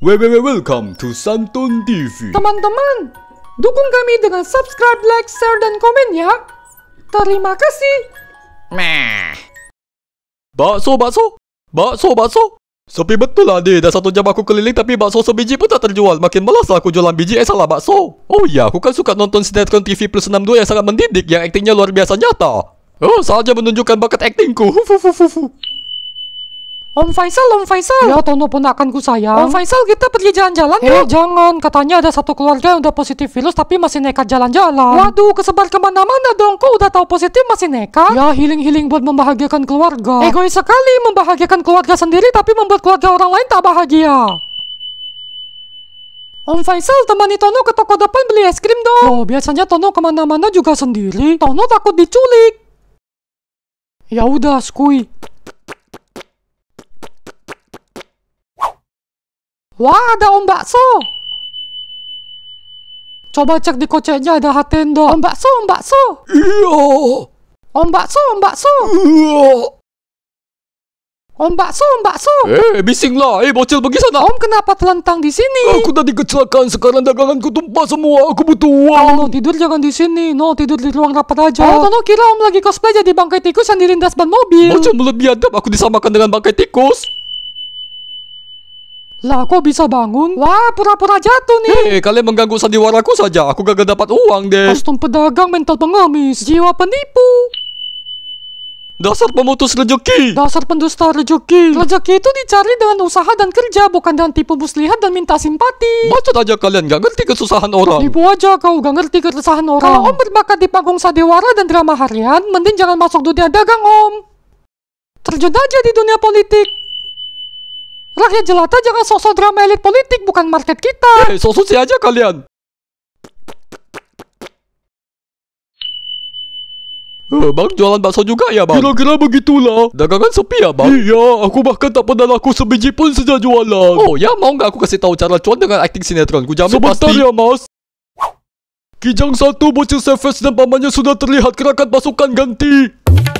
Welcome to Santun TV. Teman-teman, dukung kami dengan subscribe, like, share, dan komen ya. Terima kasih. Meh. Bakso, bakso. Bakso, bakso. Sepi betul lah deh. Dah satu jam aku keliling tapi bakso sebiji pun tak terjual. Makin malas aku jualan biji eh salah bakso. Oh iya, aku kan suka nonton sinetron TV Plus 62 yang sangat mendidik yang aktingnya luar biasa nyata. Oh, saja menunjukkan bakat aktingku. Om Faisal, Om Faisal. Ya, Tono ponakanku sayang. Om Faisal, kita pergi jalan-jalan hey, eh, yuk. jangan. Katanya ada satu keluarga yang udah positif virus tapi masih nekat jalan-jalan. Waduh, kesebar kemana-mana dong. Kok udah tahu positif masih nekat? Ya, healing-healing buat membahagiakan keluarga. Egois sekali membahagiakan keluarga sendiri tapi membuat keluarga orang lain tak bahagia. Om Faisal temani Tono ke toko depan beli es krim dong. Oh biasanya Tono kemana-mana juga sendiri. Tono takut diculik. Ya udah, Skui. Wah, ada om bakso. Coba cek di koceknya ada hatendo. Om bakso, om bakso. Iya. Om bakso, om bakso. Iya. Om bakso, om bakso. Eh, bising lah. Eh, bocil pergi sana. Om kenapa telentang di sini? Aku tadi kecelakaan. Sekarang daganganku tumpah semua. Aku butuh uang. Kalau tidur jangan di sini. No, tidur di ruang rapat aja. Oh, Nono kira om lagi cosplay jadi bangkai tikus yang dirindas ban mobil. Bocil mulut biadab. Aku disamakan dengan bangkai tikus. Lah kok bisa bangun? Wah pura-pura jatuh nih Hei kalian mengganggu sandiwaraku saja Aku gagal dapat uang deh Kostum pedagang mental pengemis Jiwa penipu Dasar pemutus rezeki. Dasar pendusta rezeki. Rezeki itu dicari dengan usaha dan kerja, bukan dengan tipu muslihat dan minta simpati. Maksud aja kalian, gak ngerti kesusahan orang. Ibu aja kau gak ngerti kesusahan orang. Kalau om berbakat di panggung sandiwara dan drama harian, mending jangan masuk dunia dagang om. Terjun aja di dunia politik. Rakyat jelata jangan sosok drama elit politik, bukan market kita. Hei, eh, sosok aja kalian. Uh, bang jualan bakso juga ya bang? Kira-kira begitulah Dagangan sepi ya bang? Iya, aku bahkan tak pernah laku sebiji pun sejak jualan Oh ya, mau nggak aku kasih tahu cara cuan dengan acting sinetron? Ku jamin Sebentar pasti ya mas Kijang satu bocil Savage dan pamannya sudah terlihat kerangkat pasukan ganti